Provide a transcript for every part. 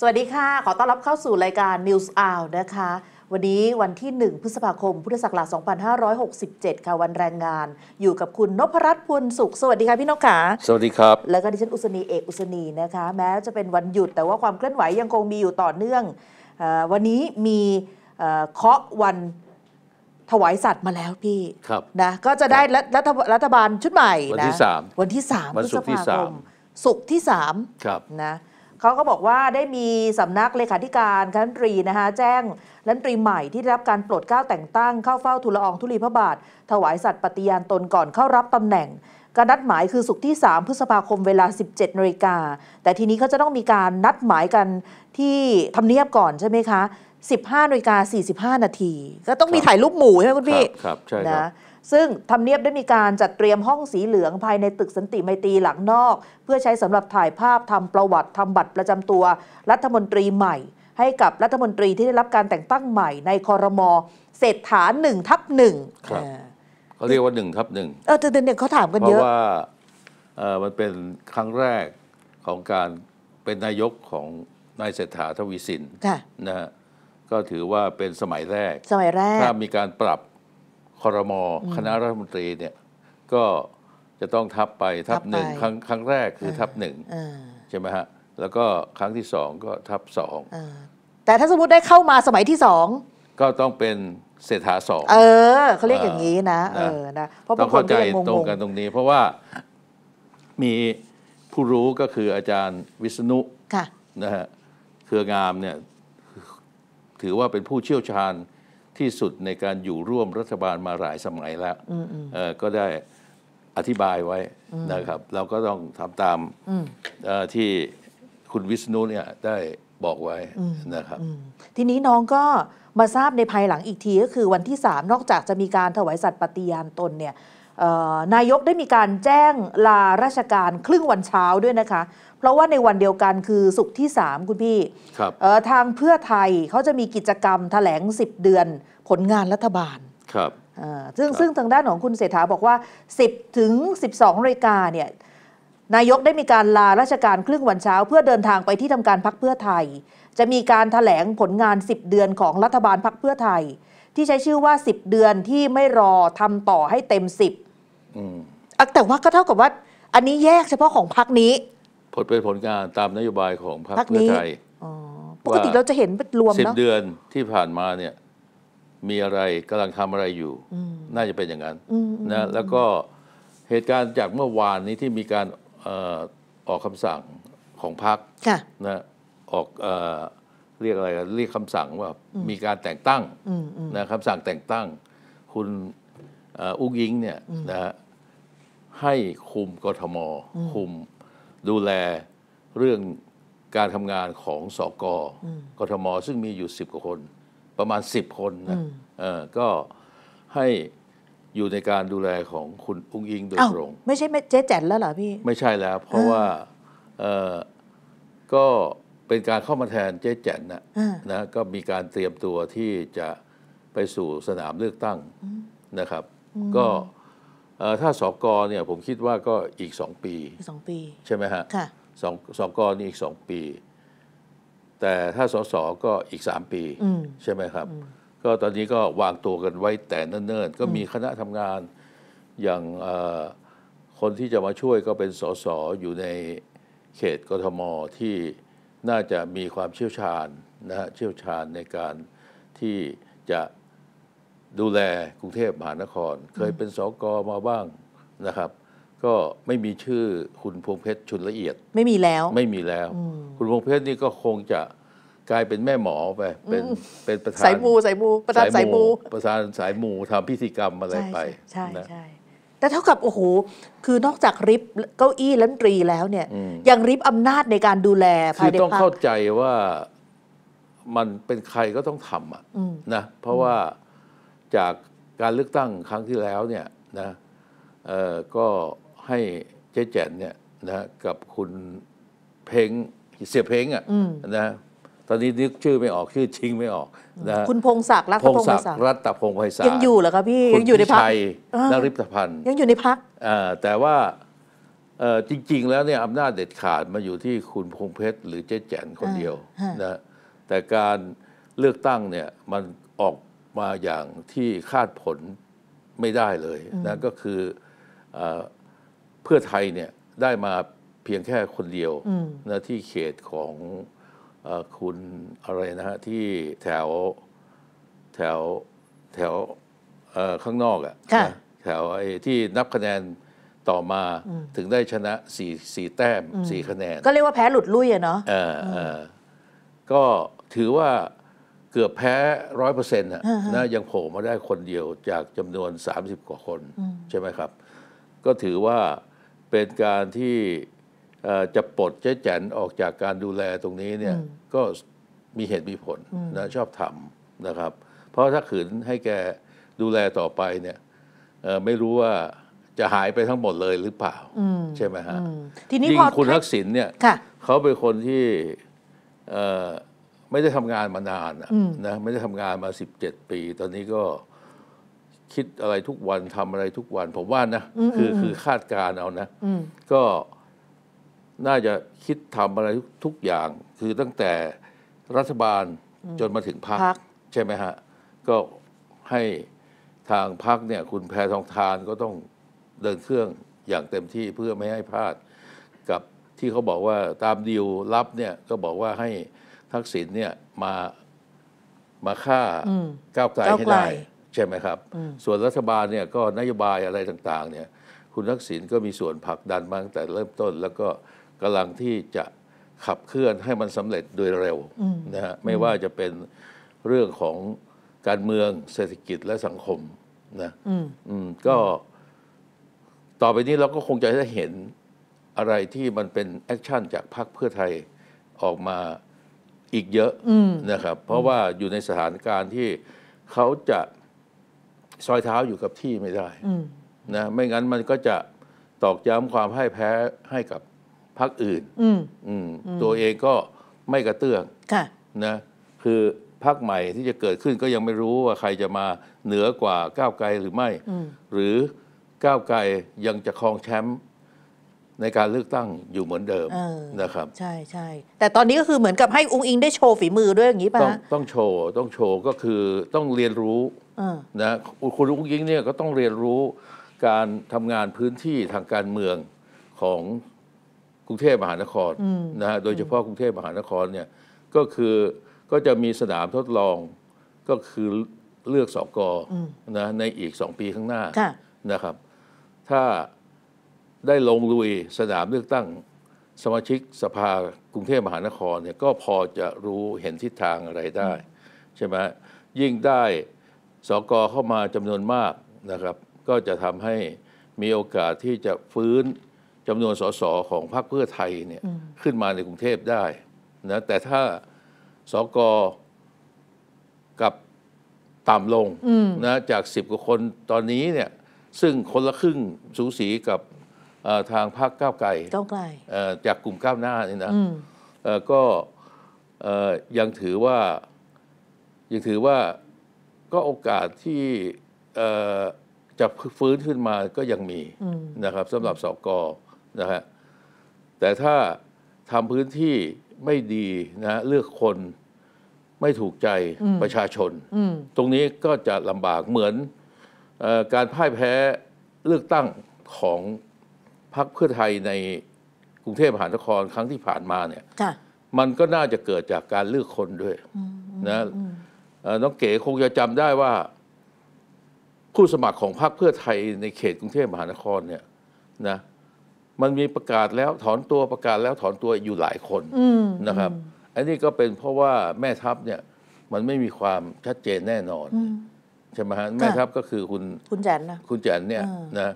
สวัสดีค่ะ ขอต้อนรับเข้าสู่รายการ News Hour นะคะ วันนี้วันที่ 1 พฤษภาคม พุทธศักราช2567 ค่ะ วันแรงงานอยู่กับคุณนพรัตน์พลสุข สวัสดีค่ะพี่นกขา สวัสดีครับ แล้วก็ดิฉันอุศนีเอก อุศนีนะคะ แม้จะเป็นวันหยุดแต่ว่าความเคลื่อนไหวยังคงมีอยู่ต่อเนื่องอวันนี้มีเคาะวันถวายสัตว์มาแล้วพี่นะก็จะได้รัฐรัฐบาลชุดใหม่นะวันที่ 3 วันที่3ที่สามศุกร์ที่3นะเขาก็บอกว่าได้มีสำนักเลขาธิการคณะรัฐมนตรีนะคะแจ้งรัฐมนตรีใหม่ที่ได้รับการโปรดเกล้าแต่งตั้งเข้าเฝ้าทูลละอองทุลีพระบาท ถวายสัตย์ปฏิญาณตนก่อนเข้ารับตำแหน่ง การนัดหมายคือสุกที่ 3 พฤษภาคมเวลา 17นาฬิกาแต่ทีนี้เขาจะต้องมีการนัดหมายกันที่ทำเนียบก่อนใช่ไหมคะ 15นาฬิกา45นาทีก็ต้องมีถ่ายรูปหมู่ใช่ไหมคุณพี่ครับใช่ครับซึ่งทำเนียบได้มีการจัดเตรียมห้องสีเหลืองภายในตึกสันติไมตรีหลังนอก เพื่อใช้สำหรับถ่ายภาพทำประวัติทำบัตรประจำตัวรัฐมนตรีใหม่ ให้กับรัฐมนตรีที่ได้รับการแต่งตั้งใหม่ในคอรมอเศรษฐาหนึ่งทับหนึ่งครับเขาเรียกว่าหนึ่งทับหนึ่งเออแต่เด็กเขาถามกันเยอะเพราะว่ามันเป็นครั้งแรกของการเป็นนายกของนายเศรษฐาทวีสินนะฮะก็ถือว่าเป็นสมัยแรกสมัยแรกถ้ามีการปรับคอรมอคณะรัฐมนตรีเนี่ย ก็จะต้องทับไปทับหนึ่งครั้งครั้งแรกคือทับหนึ่งใช่ไหมฮะแล้วก็ครั้งที่สองก็ทับสองแต่ถ้าสมมติได้เข้ามาสมัยที่สองก็ต้องเป็นเศรษฐาสองเออ เขาเรียกอย่างนี้นะ เออนะเพราะต้งเข้าใจตรงกันตรงนี้เพราะว่ามีผู้รู้ก็คืออาจารย์วิษณุนะฮะเครืองามเนี่ย ถือว่าเป็นผู้เชี่ยวชาญที่สุดในการอยู่ร่วมรัฐบาลมาหลายสมัยแล้ว ก็ได้อธิบายไว้นะครับ เราก็ต้องทำตามที่คุณวิษณุเนี่ยได้บอกไว้นะครับ ทีนี้น้องก็มาทราบในภายหลังอีกทีก็คือวันที่ 3 นอกจากจะมีการถวายสัตว์ปฏิญาณตนเนี่ยนายกได้มีการแจ้งลาราชการครึ่งวันเช้าด้วยนะคะเพราะว่าในวันเดียวกันคือสุขที่ 3 คุณพี่ทางเพื่อไทยเขาจะมีกิจกรรมถแถลง10เดือนผลงานรัฐบาล ครับซึ่งซึ่งทางด้านของคุณเศรษฐาบอกว่า 10ถึง12นาฬิกาเนี่ยนายกได้มีการลาราชการครึ่งวันเช้า เพื่อเดินทางไปที่ทำการพักเพื่อไทย จะมีการถแถลงผลงาน 10 เดือนของรัฐบาลพักเพื่อไทย ที่ใช้ชื่อว่า 10 เดือนที่ไม่รอทำต่อให้เต็ม 10แต่ว่าก็เท่ากับว่า อันนี้แยกเฉพาะของพักนี้ผลเป็นผลงานตามนโยบายของพรรคเพื่อไทยปกติเราจะเห็นนรวมสิบเนาะเดือนที่ผ่านมาเนี่ยมีอะไรกำลังทำอะไรอยู่ น่าจะเป็นอย่างนั้นนะแล้วก็เหตุการณ์จากเมื่อวานนี้ที่มีการออกคำสั่งของพรรคนะออกเอเรียกอะไรเรียกคำสั่งว่ามีการแต่งตั้งนะคำสั่งแต่งตั้ง คุณออุ้งยิง เนี่ยนะฮะให้คุมกทมคุมดูแลเรื่องการทำงานของสอกกทม ซึ่งมีอยู่10กว่าคน ประมาณ10คนนะก็ให้อยู่ในการดูแลของคุณอุ้งอิงโดยตรง ไม่ใช่เจ๊แจ๋นแล้วเหรอพี่ ไม่ใช่แล้ว เพราะว่าก็เป็นการเข้ามาแทนเจ๊แจ๋นนะนะก็มีการเตรียมตัวที่จะไปสู่สนามเลือกตั้งนะครับ ก็ถ้าสกเนี่ยผมคิดว่าก็อีกสองปีสองปีใช่ไหมฮะค่ะสองสกนี่อีกสองปี แต่ถ้าสสก็อีกสามปีใช่ไหมครับ ก็ตอนนี้ก็วางตัวกันไว้แต่เนิ่นๆก็มีคณะทำงานอย่างคนที่จะมาช่วยก็เป็นสสอยู่ในเขตกทมที่น่าจะมีความเชี่ยวชาญนะฮะเชี่ยวชาญในการที่จะดูแลกรุงเทพมหานคร เคยเป็นสกมาบ้างนะครับ ก็ไม่มีชื่อคุณพวงเพชรชุนละเอียด ไม่มีแล้ว ไม่มีแล้ว คุณพวงเพชรนี่ก็คงจะกลายเป็นแม่หมอไป เป็นเป็นประธานสายมูสายมูประธาน สายมู ประธานสายมูทำพิธีกรรมอะไรไปใช่ใช่แต่เท่ากับโอ้โหคือนอกจากริบเก้าอี้ลันตรีแล้วเนี่ย ยังริบอำนาจในการดูแล ภายในคือต้องเข้าใจว่ามันเป็นใครก็ต้องทำอ่ะนะเพราะว่าจากการเลือกตั้งครั้งที่แล้วเนี่ยนะก็ให้เจ๊แจ่นเนี่ยนะ กับคุณเพงเสียเพงอ่ะนะตอนนี้นึกชื่อไม่ออกชื่อชิงไม่ออกนะคุณพงศักดิ์รัตพงศักดิ์รัตพงศ์ไพศาลยังอยู่เหรอครับพี่ยังอยู่ในพักนริพพันธ์ยังอยู่ในพักแต่ว่าจริงๆแล้วเนี่ย อำนาจเด็ดขาดมาอยู่ที่คุณพงเพชรหรือเจ๊แจนคนเดียวนะแต่การเลือกตั้งเนี่ยมันออกมาอย่างที่คาดผลไม่ได้เลยนะก็คืออเพื่อไทยเนี่ยได้มาเพียงแค่คนเดียวนะที่เขตของอคุณอะไรนะฮะ ที่แถวแถวแถวข้างนอกอะ่ะแถวไอ้ที่นับคะแนนต่อมาถึงได้ชนะสี่สี่แต้มสี่คะแนน ก็เรียกว่าแพ้หลุดลุยอะเนาะก็ถือว่าเกือบแพ้ร้อยเปอร์เซ็นต์นะยังโผล่มาได้คนเดียวจากจำนวน 30 กว่าคนใช่ไหมครับ ก็ถือว่าเป็นการที่จะปลดเจ๊แจนออกจากการดูแลตรงนี้เนี่ยก็มีเหตุมีผลนะชอบทำนะครับ เพราะถ้าขืนให้แกดูแลต่อไปเนี่ยไม่รู้ว่าจะหายไปทั้งหมดเลยหรือเปล่า ใช่ไหมฮะทีนี้คุณทักษิณเนี่ย เขาเป็นคนที่ไม่ได้ทำงานมานานนะไม่ได้ทำงานมาสิบเจ็ดปี ตอนนี้ก็คิดอะไรทุกวันทำอะไรทุกวัน ผมว่านะคือ คือคาดการเอานะก็น่าจะคิดทำอะไรทุกอย่าง คือตั้งแต่รัฐบาลจนมาถึงพักใช่ไหมฮะ ก็ให้ทางพักเนี่ย คุณแพทองทานก็ต้องเดินเครื่องอย่างเต็มที่เพื่อไม่ให้พลาด กับที่เขาบอกว่าตามดีลลับเนี่ยก็บอกว่าให้ทักษิณเนี่ยมามาฆ่าก้าวไกลให้ได้ใช่ไหมครับ ส่วนรัฐบาลเนี่ยก็นโยบายอะไรต่าง ๆ เนี่ย คุณทักษิณก็มีส่วนผลักดันมาตั้งแต่เริ่มต้น แล้วก็กำลังที่จะขับเคลื่อนให้มันสำเร็จโดยเร็วนะฮะไม่ว่าจะเป็นเรื่องของการเมืองเศรษฐกิจและสังคมนะก็ต่อไปนี้เราก็คงจะได้เห็นอะไรที่มันเป็นแอคชั่นจากพรรคเพื่อไทยออกมาอีกเยอะนะครับ เพราะว่าอยู่ในสถานการณ์ที่เขาจะซอยเท้าอยู่กับที่ไม่ได้นะไม่งั้นมันก็จะตอกย้ำความให้แพ้ให้กับพรรคอื่นตัวเองก็ไม่กระเตื้องนะคือพรรคใหม่ที่จะเกิดขึ้นก็ยังไม่รู้ว่าใครจะมาเหนือกว่าก้าวไกลหรือไม่ หรือก้าวไกลยังจะครองแชมป์ในการเลือกตั้งอยู่เหมือนเดิมนะครับ ใช่ใช่แต่ตอนนี้ก็คือเหมือนกับให้อุคงอิงได้โชว์ฝีมือด้วยอย่างนี้ป่ะต้องต้องโชว์ ต้องโชว์ก็คือต้องเรียนรู้นะคุณอุงอิงเนี่ยก็ต้องเรียนรู้การทำงานพื้นที่ทางการเมืองของกรุงเทพมหานครนะฮะโดยเฉพาะกรุงเทพมหานครเนี่ยก็คือก็จะมีสนามทดลองก็คือเลือกสอกอนะในอีกสองปีข้างหน้านะครับ ถ้าได้ลงลุยสนามเลือกตั้งสมาชิกสภากรุงเทพมหานครเนี่ยก็พอจะรู้เห็นทิศทางอะไรได้ ใช่ไหมยิ่งได้สกเข้ามาจำนวนมากนะครับ ก็จะทำให้มีโอกาสที่จะฟื้นจำนวน สสของพรรคเพื่อไทยเนี่ยขึ้นมาในกรุงเทพได้นะแต่ถ้าสกกับต่ำลงนะจากสิบกว่าคนตอนนี้เนี่ยซึ่งคนละครึ่งสูสีกับทางภาคก้าวไกลก้าวไกลจากกลุ่มก้าวหน้านี่นะก็ยังถือว่ายังถือว่าก็โอกาสที่จะฟื้นขึ้นมาก็ยังมีนะครับสำหรับสกนะฮะแต่ถ้าทำพื้นที่ไม่ดีนะเลือกคนไม่ถูกใจประชาชน ตรงนี้ก็จะลำบากเหมือนการพ่ายแพ้เลือกตั้งของพักเพื่อไทยในกรุงเทพมหานครครั้งที่ผ่านมาเนี่ยมันก็น่าจะเกิดจากการเลือกคนด้วย นะน้องเก๋คงจะจำได้ว่า ผู้สมัครของพรรคเพื่อไทยในเขตกรุงเทพมหานครเนี่ยนะมันมีประกาศแล้วถอนตัวประกาศแล้วถอนตัวอยู่หลายคนนะครับ อันนี้ก็เป็นเพราะว่าแม่ทัพเนี่ย มันไม่มีความชัดเจนแน่นอน ใช่ไหมฮะแม่ทัพก็คือคุณคุณแจนนะคุณแจนเนี่ย นะ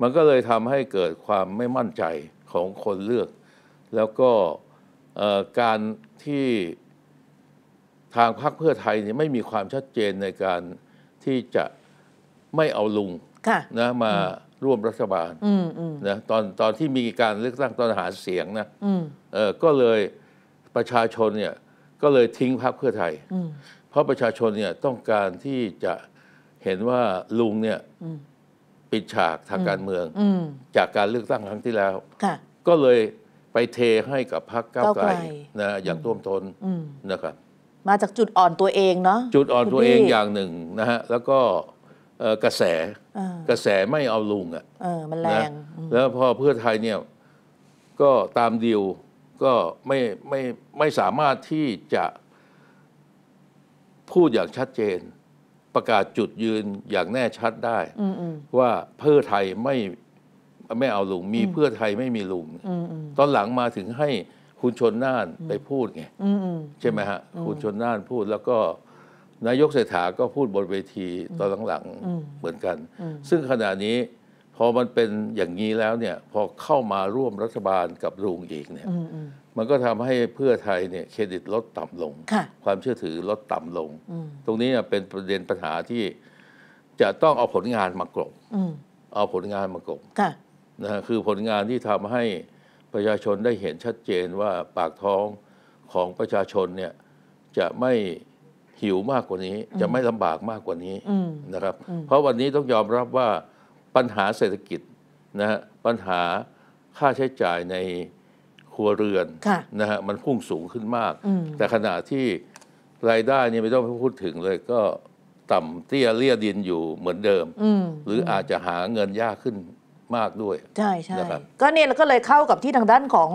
มันก็เลยทำให้เกิดความไม่มั่นใจของคนเลือก แล้วก็การที่ทางพรรคเพื่อไทยนี่ไม่มีความชัดเจนในการที่จะไม่เอาลุงนะมาร่วมรัฐบาลนะตอนตอนที่มีการเลือกตั้งตอนหาเสียงนะเออก็เลยประชาชนเนี่ยก็เลยทิ้งพรรคเพื่อไทยเพราะประชาชนเนี่ยต้องการที่จะเห็นว่าลุงเนี่ยปิดฉากทางการเมืองจากการเลือกตั้งครั้งที่แล้วก็เลยไปเทให้กับพรรคก้าวไกลนะอย่างท่วมท้นนะครับ มาจากจุดอ่อนตัวเองเนาะจุดอ่อนตัวเองอย่างหนึ่งนะฮะแล้วก็กระแสกระแสไม่เอาลุงอ่ะมันแรงแล้วพอเพื่อไทยเนี่ยก็ตามดิวก็ไม่ไม่ไม่สามารถที่จะพูดอย่างชัดเจนประกาศจุดยืนอย่างแน่ชัดได้ว่าเพื่อไทยไม่ไม่เอาลุง มีเพื่อไทยไม่มีลุง ตอนหลังมาถึงให้คุณชนน่านไปพูดไงใช่ไหมฮะ คุณชนน่านพูดแล้วก็ นายกเศรษฐาก็พูดบนเวทีตอนหลังๆ เหมือนกัน ซึ่งขณะนี้พอมันเป็นอย่างนี้แล้วเนี่ยพอเข้ามาร่วมรัฐบาลกับลุงอีกเนี่ยมันก็ทำให้เพื่อไทยเนี่ยเครดิตลดต่ำลง ความเชื่อถือลดต่ำลง ตรงนี้เป็นประเด็นปัญหาที่จะต้องเอาผลงานมากลบเอาผลงานมากลบนะคคือผลงานที่ทำให้ประชาชนได้เห็นชัดเจนว่าปากท้องของประชาชนเนี่ย จะไม่หิวมากกว่านี้ จะไม่ลำบากมากกว่านี้นะครับ เพราะวันนี้ต้องยอมรับว่าปัญหาเศรษฐกิจนะฮะปัญหาค่าใช้จ่ายในรัวเรือนนะฮะมันพุ่งสูงขึ้นมาก แต่ขณะที่รายได้เนี่ยไม่ต้องพูดถึงเลยก็ต่ำเตี้ยเลี่ยดินอยู่เหมือนเดิมหรืออาจจะหาเงินยากขึ้นมากด้วยใช่ใช่ครับก็เนี่ยก็เลยเข้ากับที่ทางด้านของ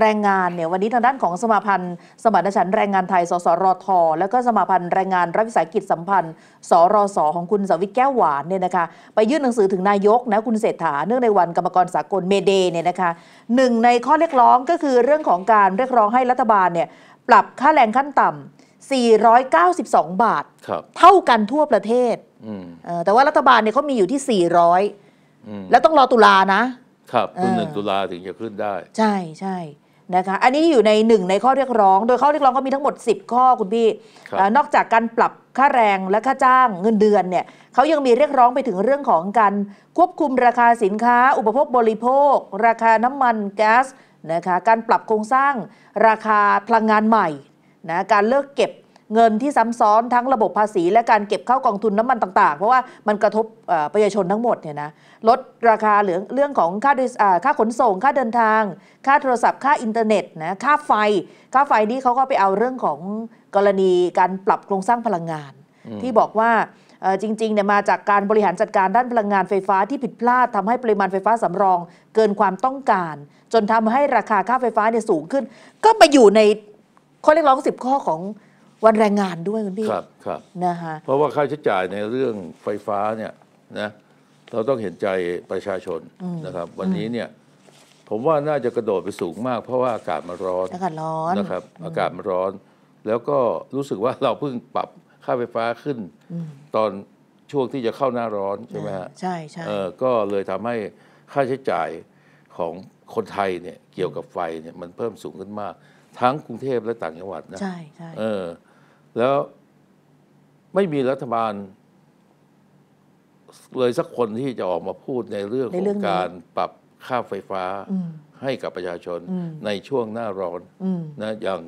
แรงงานเนี่ยวันนี้ทางด้านของสมาพันธ์สมติฉันแรงงานไทยสสรทแล้วก็สมาพันธ์แรงงานรัฐวิสาหกิจสัมพันธ์สรสของคุณสวิทแก้วหวานเนี่ยนะคะไปยื่นหนังสือถึงนายกนะคุณเศรษฐาเนื่องในวันกรรมกรสากลเมเดเนี่ยนะคะหนึ่งในข้อเรียกร้องก็คือเรื่องของการเรียกร้องให้รัฐบาลเนี่ยปรับค่าแรงขั้นต่ำ 492 บาท เท่ากันทั่วประเทศแต่ว่ารัฐบาลเนี่ยเขามีอยู่ที่ 400แล้วต้องรอตุลานะครับตุนหนึ่งตุลาถึงจะขึ้นได้ ใช่ใช่นะคะอันนี้อยู่ในหนึ่งในข้อเรียกร้อง โดยข้อเรียกร้องก็มีทั้งหมด 10 ข้อคุณพี่ นอกจากการปรับค่าแรงและค่าจ้างเงินเดือนเนี่ยเขายังมีเรียกร้องไปถึงเรื่องของการควบคุมราคาสินค้า อุปโภคบริโภค ราคาน้ำมัน แก๊ส นะคะการปรับโครงสร้างราคาพลังงานใหม่นะการเลิกเก็บเงินที่ซ้ำซ้อนทั้งระบบภาษีและการเก็บเข้ากองทุนน้ามันต่าง ๆ เพราะว่ามันกระทบประชาชนทั้งหมดเนี่ยนะ ลดราคาเหลืองเรื่องของค่าค่าขนส่ง ค่าเดินทาง ค่าโทรศัพท์ค่าอินเทอร์เน็ตนะค่าไฟ ค่าไฟนี่เขาก็ไปเอาเรื่องของกรณีการปรับโครงสร้างพลังงาน ที่บอกว่าจริงๆเนี่ยมาจากการบริหารจัดการด้านพลังงานไฟฟ้าที่ผิดพลาดทำให้ปริมาณไฟฟ้าสำรองเกินความต้องการ จนทำให้ราคาค่าไฟฟ้าเนี่ยสูงขึ้น ก็ไปอยู่ในข้อเรียกร้อง10ข้อของวันแรงงานด้วยคุณพี่ครับครับนะคะเพราะว่าค่าใช้จ่ายในเรื่องไฟฟ้าเนี่ยนะเราต้องเห็นใจประชาชนนะครับ วันนี้เนี่ยผมว่าน่าจะกระโดดไปสูงมาก เพราะว่าอากาศมันร้อนอากาศร้อนนะครับ อากาศมันร้อน แล้วก็รู้สึกว่าเราเพิ่งปรับค่าไฟฟ้าขึ้น ตอนช่วงที่จะเข้าหน้าร้อนใช่ไหมฮะใช่ใช่ก็เลยทำให้ค่าใช้จ่ายของคนไทยเนี่ยเกี่ยวกับไฟเนี่ยมันเพิ่มสูงขึ้นมากทั้งกรุงเทพและต่างจังหวัดนะ ใช่ใช่เออแล้วไม่มีรัฐบาล เลยสักคนที่จะออกมาพูดในเรื่องของการปรับค่าไฟฟ้าให้กับประชาชนในช่วงหน้าร้อนนะอย่าง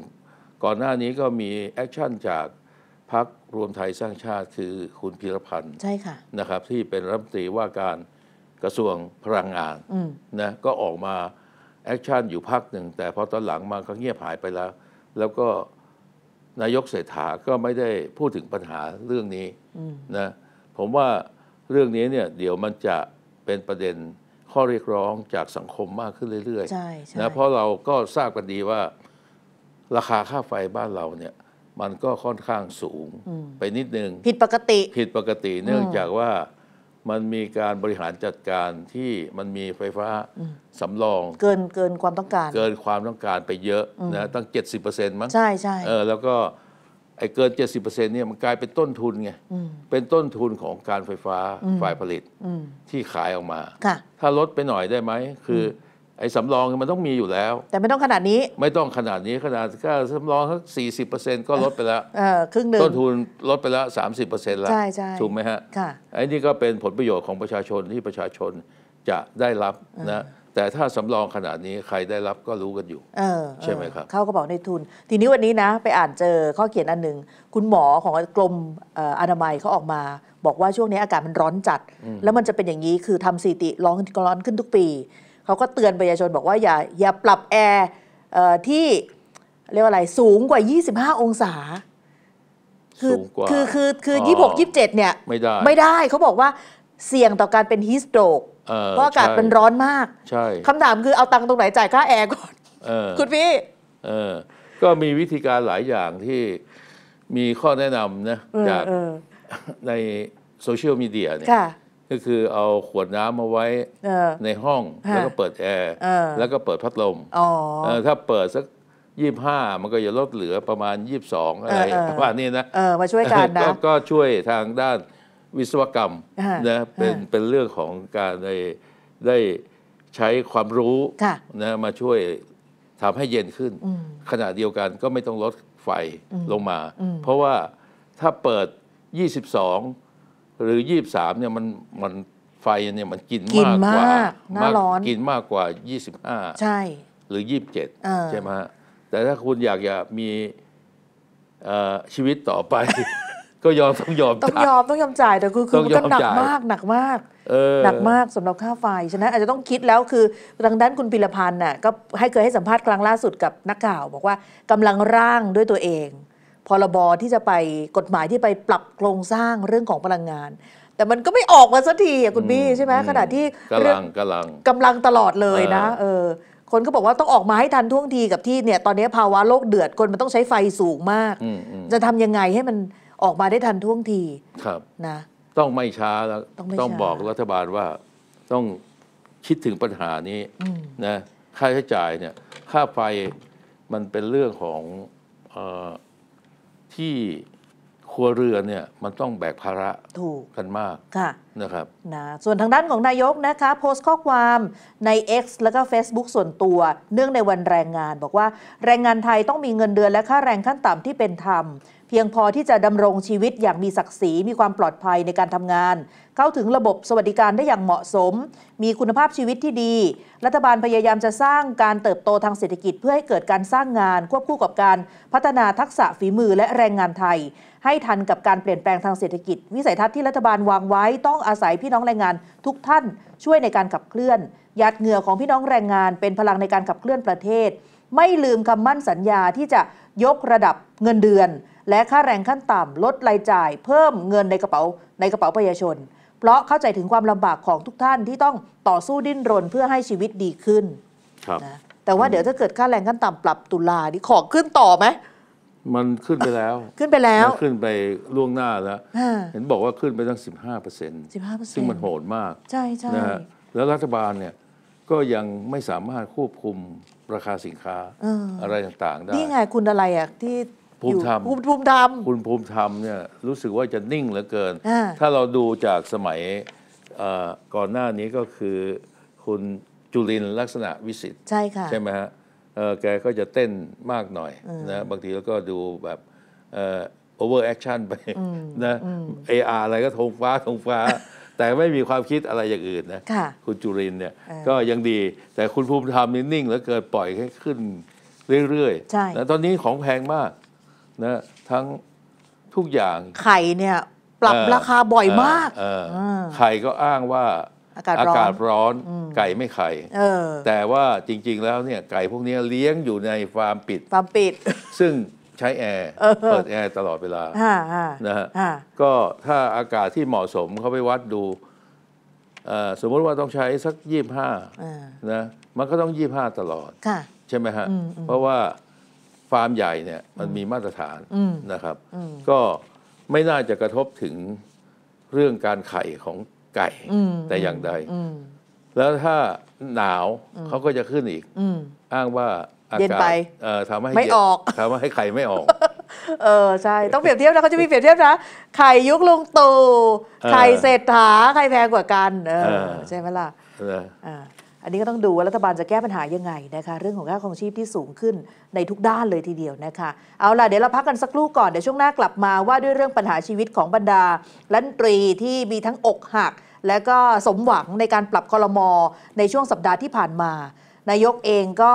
ก่อนหน้านี้ก็มีแอคชั่นจากพรรครวมไทยสร้างชาติคือคุณพิรพันธ์ใช่ค่ะนะครับ ที่เป็นรัฐมนตรีว่าการกระทรวงพลังงานนะก็ออกมาแอคชั่นอยู่พักหนึ่ง แต่พอตอนหลังมาก็เงียบหายไปแล้ว แล้วก็นายกเศรษฐาก็ไม่ได้พูดถึงปัญหาเรื่องนี้นะผมว่าเรื่องนี้เนี่ย เดี๋ยวมันจะเป็นประเด็นข้อเรียกร้องจากสังคมมากขึ้นเรื่อยๆนะเพราะเราก็ทราบกันดีว่า ราคาค่าไฟบ้านเราเนี่ย มันก็ค่อนข้างสูงไปนิดนึงผิดปกติผิดปกติเนื่องจากว่ามันมีการบริหารจัดการที่มันมีไฟฟ้าสำรองเกินเกินความต้องการ เกินความต้องการไปเยอะนะตั้ง 70%มั้งใช่ใช่เออแล้วก็ ไอ้เกิน 70%เนี่ยมันกลายเป็นต้นทุนไง เป็นต้นทุนของการไฟฟ้าฝ่ายผลิตที่ขายออกมาถ้าลดไปหน่อยได้ไหม คืออไอ้สำรองมันต้องมีอยู่แล้ว แต่ไม่ต้องขนาดนี้ ไม่ต้องขนาดนี้ขนาดก็สำรองสักสี่สิบเปอร์เซ็นต์ก็ลดไปแล้วครึ่งหนึ่งต้นทุนลดไปแล้วสามสิบเปอร์เซ็นต์แล้วใช่ใช่ถูกไหมฮะค่ะไอ้นี่ก็เป็นผลประโยชน์ของประชาชนที่ประชาชนจะได้รับนะ แต่ถ้าสำรองขนาดนี้ใครได้รับก็รู้กันอยู่ใช่ไหมครับเข้ากระเป๋าในทุน ทีนี้วันนี้นะไปอ่านเจอข้อเขียนอันหนึ่งคุณหมอของกรมอนามัยเขาออกมา บอกว่าช่วงนี้อากาศมันร้อนจัด แล้วมันจะเป็นอย่างนี้คือทำสถิติร้อนร้อนขึ้นทุกปีเขาก็เตือนประชาชนบอกว่าอย่า อย่าปรับแอร์ที่เรียกว่าอะไร สูงกว่า 25 องศา คือคือคือคือ26 27เเนี่ยไม่ได้ ไม่ได้เขาบอกว่าเสี่ยงต่อการเป็นฮีสโตรกเพราะอากาศมันร้อนมากใช่คำถามคือเอาตังค์ตรงไหน จ่ายค่าแอร์ก่อนคุณพี่ก็มีวิธีการหลายอย่างที่มีข้อแนะนำนะจากในโซเชียลมีเดียเนี่ยก็คือเอาขวดน้ำมาไว้ในห้อง แล้วก็เปิดแอร์ แล้วก็เปิดพัดลมถ้าเปิดสักยี่ห้ามันก็จะลดเหลือประมาณยี่สองอะไร ประมาณนี้นะมาช่วยกันนะก็ช่วยทางด้านวิศวกรรมนะเป็นเป็นเรื่องของการได้ได้ใช้ความรู้นะมาช่วยทำให้เย็นขึ้นขณะเดียวกันก็ไม่ต้องลดไฟลงมา เพราะว่าถ้าเปิด 22หรือยี่บสามเนี่ยมันมันไฟเนี่ยมันกินมากกว่ามากหน้าร้อนกินมากกว่ายี่สิบห้าใช่ หรือยี่บเจ็ดออใช่ไหมฮะแต่ถ้าคุณอยากากมีชีวิตต่อไปก็ยอมต้องยอมต้องยอมต้องยอมจ่ายแต่คือคือมันก็หนักมากหนักมากหนักมากสำหรับค่าไฟฉะนั้นอาจจะต้องคิดแล้วคือทางด้านคุณพิรพันธ์น่ะก็ให้เคยให้สัมภาษณ์ครั้งล่าสุดกับนักข่าว บอกว่ากำลังร่างด้วยตัวเองพรบที่จะไปกฎหมายที่ไปปรับโครงสร้างเรื่องของพลังงาน แต่มันก็ไม่ออกมาสักทีคุณบี้ใช่ไหมขณะที่กำลังกำลังกำลังตลอดเลยนะเออคนก็บอกว่าต้องออกมาให้ทันท่วงทีกับที่เนี่ยตอนนี้ภาวะโลกเดือดคนมันต้องใช้ไฟสูงมาก จะทำยังไงให้มันออกมาได้ทันท่วงที ครับนะ ต้องไม่ช้าแล้วต้องบอกรัฐบาลว่าต้องคิดถึงปัญหานี้นะค่าใช้จ่ายเนี่ยค่าไฟมันเป็นเรื่องของที่ครัวเรือนเนี่ยมันต้องแบกภาระถูกกันมากค่ะนะครับนะส่วนทางด้านของนายกนะคะโพสต์ข้อความใน X แล้วก็ Facebook ส่วนตัวเนื่องในวันแรงงานบอกว่าแรงงานไทยต้องมีเงินเดือน และค่าแรงขั้นต่ำที่เป็นธรรมเพียงพอที่จะดำรงชีวิตอย่างมีศักดิ์ศรีมีความปลอดภัยในการทำงาน เข้าถึงระบบสวัสดิการได้อย่างเหมาะสม มีคุณภาพชีวิตที่ดี รัฐบาลพยายามจะสร้างการเติบโตทางเศรษฐกิจเพื่อให้เกิดการสร้างงาน ควบคู่กับการพัฒนาทักษะฝีมือและแรงงานไทย ให้ทันกับการเปลี่ยนแปลงทางเศรษฐกิจ วิสัยทัศน์ที่รัฐบาลวางไว้ ต้องอาศัยพี่น้องแรงงานทุกท่าน ช่วยในการขับเคลื่อนหยาดเหงื่อของพี่น้องแรงงานเป็นพลังในการขับเคลื่อนประเทศ ไม่ลืมคำมั่นสัญญาที่จะยกระดับเงินเดือนและค่าแรงขั้นต่ำลดรายจ่าย เพิ่มเงินในกระเป๋าในกระเป๋าประชาชน เพราะเข้าใจถึงความลำบากของทุกท่านที่ต้องต่อสู้ดิ้นรนเพื่อให้ชีวิตดีขึ้นครนะแต่ว่าเดี๋ยวถ้าเกิดค่าแรงขั้นต่ำปรับตุลานี่ขอขึ้นต่อไหม มันขึ้นไปแล้ว ขึ้นไปแล้วขึ้นไปล่วงหน้าแล้วเห็นบอกว่าขึ้นไปตั้ง15เปอร์เซ็นต์ซึ่งมันโหดมากใช่ใช่แล้วรัฐบาลเนี่ยก็ยังไม่สามารถควบคุมราคาสินค้าออะไรต่างๆได้นี่ไงคุณอะไรอ่ะที่ภูมิธรรมภูมิภูมิธรรม คุณภูมิธรรมเนี่ยรู้สึกว่าจะนิ่งเหลือเกิน ถ้าเราดูจากสมัยก่อนหน้านี้ก็คือ คุณจุลินลักษณะวิสิทธิ์ใช่ค่ะใช่ไหมฮะแกก็จะเต้นมากหน่อยนะบางทีแล้วก็ดูแบบโอเวอร์แอคชั่นไปนะเออาร์อะไรก็ทงฟ้าทงฟ้า แต่ไม่มีความคิดอะไรอย่างอื่นนะคุณจุรินเนี่ยก็ยังดีแต่คุณภูมิธรรมนิ่งแล้วเกิดปล่อยให้ขึ้นเรื่อยๆแล้วตอนนี้ของแพงมากนะทั้งทุกอย่างไข่เนี่ย ปรับราคาบ่อยมาก ไข่ก็อ้างว่าอากาศร้อนไก่ไม่ไข่ แต่ว่าจริง ๆแล้วเนี่ยไก่พวกนี้เลี้ยงอยู่ในฟาร์มปิดฟาร์มปิด ซึ่งใช้แอร์ เปิดแอร์ตลอดเวลานะฮะก็ถ้าอากาศที่เหมาะสมเขาไปวัดดูสมมติว่าต้องใช้สักยี่บห้านะ มันก็ต้องยี่บห้าตลอดใช่ไหมฮะเพราะว่าฟาร์มใหญ่เนี่ยมันมีมาตรฐานนะครับก็ไม่น่าจะกระทบถึงเรื่องการไข่ของไก่แต่อย่างใดแล้วถ้าหนาวเขาก็จะขึ้นอีกอ้างว่าอากาศทำให้ไม่ออกทำให้ไข่ไม่ออก เออ ใช่ ต้องเปรียบเทียบนะเขาจะมีเปรียบเทียบนะ ไข่ยุคลงตู่ไข่เศรษฐาไข่แพงกว่ากัน เออ ใช่ไหมล่ะอันนี้ก็ต้องดูว่ารัฐบาลจะแก้ปัญหายังไงนะคะเรื่องของค่าครองชีพที่สูงขึ้นในทุกด้านเลยทีเดียวนะคะ เอาล่ะเดี๋ยวเราพักกันสักครู่ก่อน เดี๋ยวช่วงหน้ากลับมาว่าด้วยเรื่องปัญหาชีวิตของบรรดาลันตรีที่มีทั้งอกหัก และก็สมหวังในการปรับคอรมอในช่วงสัปดาห์ที่ผ่านมา นายกเองก็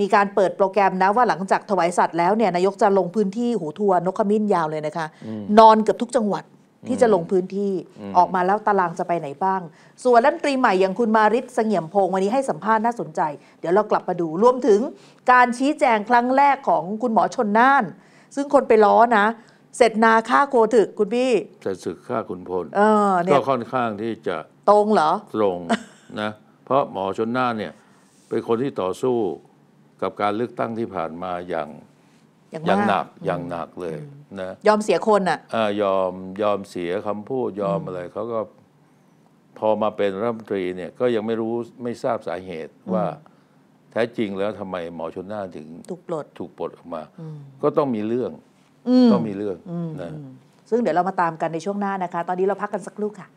มีการเปิดโปรแกรมนะว่าหลังจากถวายสัตว์แล้วเนี่ยนายกจะลงพื้นที่หูทัวนกขมิ้นยาวเลยนะคะนอนเกือบทุกจังหวัดที่จะลงพื้นที่ออกมาแล้วตารางจะไปไหนบ้าง ส่วนรัฐมนตรีใหม่ อย่างคุณมาริศเสงี่ยมพง วันนี้ให้สัมภาษณ์น่าสนใจ เดี๋ยวเรากลับมาดู รวมถึงการชี้แจงครั้งแรกของคุณหมอชนน่าน ซึ่งคนไปล้อนะ เสร็จนาฆ่าโคถึก คุณพี่จศึกฆ่าคุณพลก็ค่อนข้างที่จะ ตรงเหรอตรงนะ เพราะหมอชนน่านเนี่ย เป็นคนที่ต่อสู้ กับการเลือกตั้งที่ผ่านมาอย่างอย่างหนักอย่างหนักเลยนะยอมเสียคนอ่ะยอมยอมเสียคำพูดยอมอะไรเขาก็พอมาเป็นรัฐมนตรีเนี่ยก็ยังไม่รู้ไม่ทราบสาเหตุว่าแท้จริงแล้วทำไมหมอชนน่านถึง ถูกปลดถูกปลดออกมา ก็ต้องมีเรื่องต้องมีเรื่องนะซึ่งเดี๋ยวเรามาตามกันในช่วงหน้านะคะ ตอนนี้เราพักกันสักครู่ค่ะ